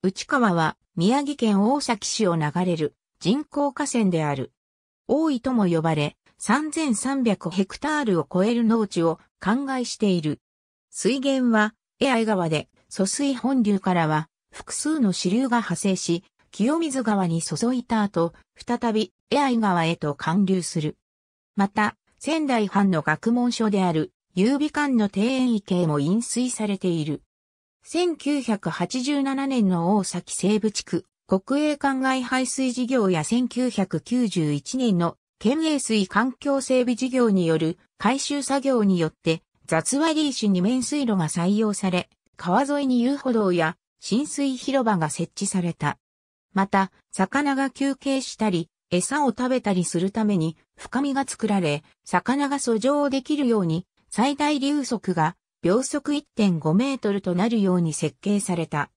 内川は宮城県大崎市を流れる人工河川である。大井とも呼ばれ、3300ヘクタールを超える農地を灌漑している。水源は、江合川で、疎水本流からは、複数の支流が派生し、清水川に注いだ後、再び江合川へと貫流する。また、仙台藩の学問所である、郵美館の庭園池へも飲水されている。1987年の大崎西部地区、国営灌外排水事業や1991年の県営水環境整備事業による改修作業によって雑割石に面水路が採用され、川沿いに遊歩道や浸水広場が設置された。また、魚が休憩したり、餌を食べたりするために深みが作られ、魚が遡上できるように最大流速が秒速1.5メートルとなるように設計された。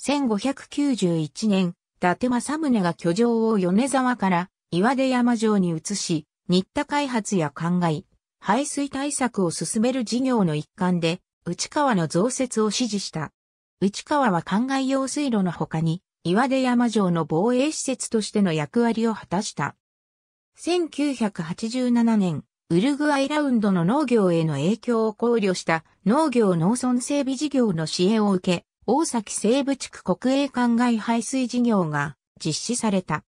1591年、伊達政宗が居城を米沢から岩出山城に移し、新田開発や灌漑、排水対策を進める事業の一環で、内川の増設を指示した。内川は灌漑用水路の他に、岩出山城の防衛施設としての役割を果たした。1987年、ウルグアイラウンドの農業への影響を考慮した農業農村整備事業の支援を受け、大崎西部地区国営灌漑排水事業が実施された。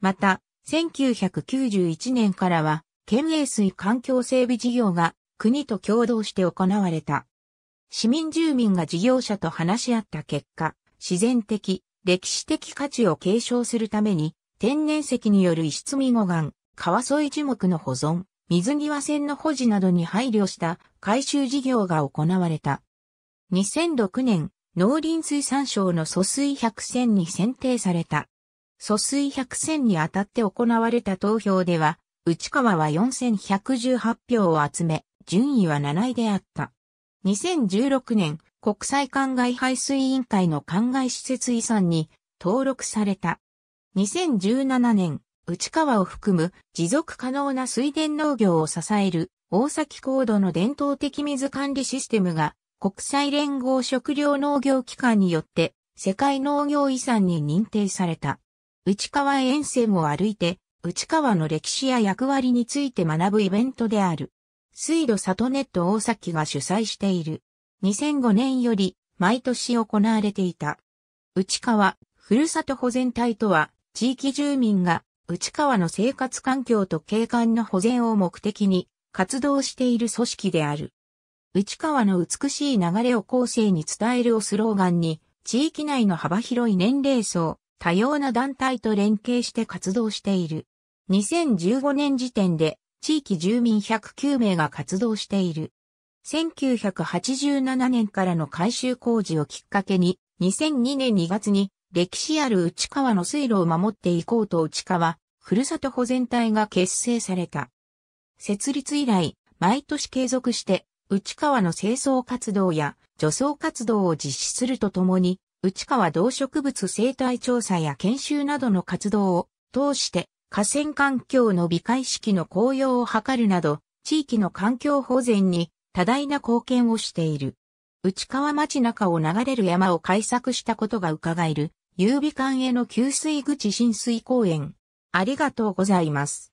また、1991年からは、県営水環境整備事業が国と共同して行われた。市民住民が事業者と話し合った結果、自然的、歴史的価値を継承するために、天然石による石積み護岸、川沿い樹木の保存、水際線の保持などに配慮した改修事業が行われた。2006年、農林水産省の疎水百選に選定された。疎水百選にあたって行われた投票では、内川は4118票を集め、順位は7位であった。2016年、国際灌漑排水委員会の灌漑施設遺産に登録された。2017年、内川を含む持続可能な水田農業を支える大崎高度の伝統的水管理システムが国際連合食料農業機関によって世界農業遺産に認定された。内川沿線を歩いて内川の歴史や役割について学ぶイベントである。水路里ネット大崎が主催している。2005年より毎年行われていた。内川、ふるさと保全隊とは地域住民が内川の生活環境と景観の保全を目的に活動している組織である。内川の美しい流れを後世に伝えるをスローガンに、地域内の幅広い年齢層、多様な団体と連携して活動している。2015年時点で地域住民109名が活動している。1987年からの改修工事をきっかけに、2002年2月に歴史ある内川の水路を守っていこうと内川、ふるさと保全隊が結成された。設立以来、毎年継続して、内川の清掃活動や除草活動を実施するとともに、内川動植物生態調査や研修などの活動を通して河川環境の美解式の紅用を図るなど、地域の環境保全に多大な貢献をしている。内川町中を流れる山を開削したことが伺える遊美館への給水口浸水公園。ありがとうございます。